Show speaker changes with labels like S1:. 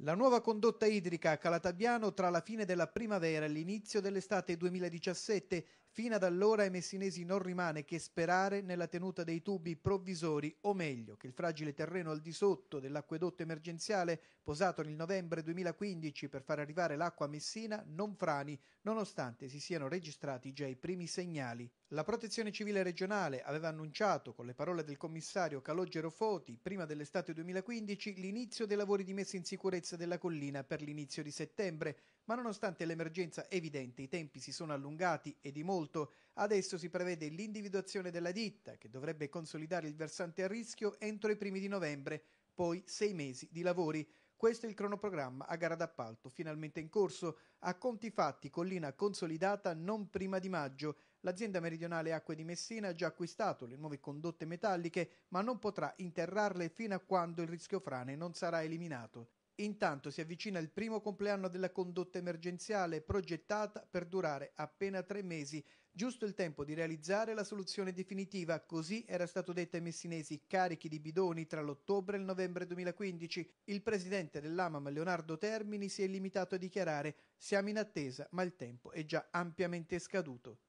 S1: La nuova condotta idrica a Calatabiano tra la fine della primavera e l'inizio dell'estate 2017, fino ad allora ai messinesi non rimane che sperare nella tenuta dei tubi provvisori, o meglio, che il fragile terreno al di sotto dell'acquedotto emergenziale, posato nel novembre 2015 per far arrivare l'acqua a Messina, non frani, nonostante si siano registrati già i primi segnali. La Protezione Civile regionale aveva annunciato, con le parole del commissario Calogero Foti, prima dell'estate 2015, l'inizio dei lavori di messa in sicurezza della collina per l'inizio di settembre, ma nonostante l'emergenza evidente i tempi si sono allungati e di molto, adesso si prevede l'individuazione della ditta, che dovrebbe consolidare il versante a rischio entro i primi di novembre, poi sei mesi di lavori. Questo è il cronoprogramma a gara d'appalto, finalmente in corso. A conti fatti, collina consolidata non prima di maggio, L'azienda meridionale Acque di Messina ha già acquistato le nuove condotte metalliche, ma non potrà interrarle fino a quando il rischio frane non sarà eliminato. Intanto si avvicina il primo compleanno della condotta emergenziale progettata per durare appena tre mesi, giusto il tempo di realizzare la soluzione definitiva, così era stato detto ai messinesi carichi di bidoni tra l'ottobre e il novembre 2015. Il presidente dell'AMAM Leonardo Termini si è limitato a dichiarare siamo in attesa ma il tempo è già ampiamente scaduto.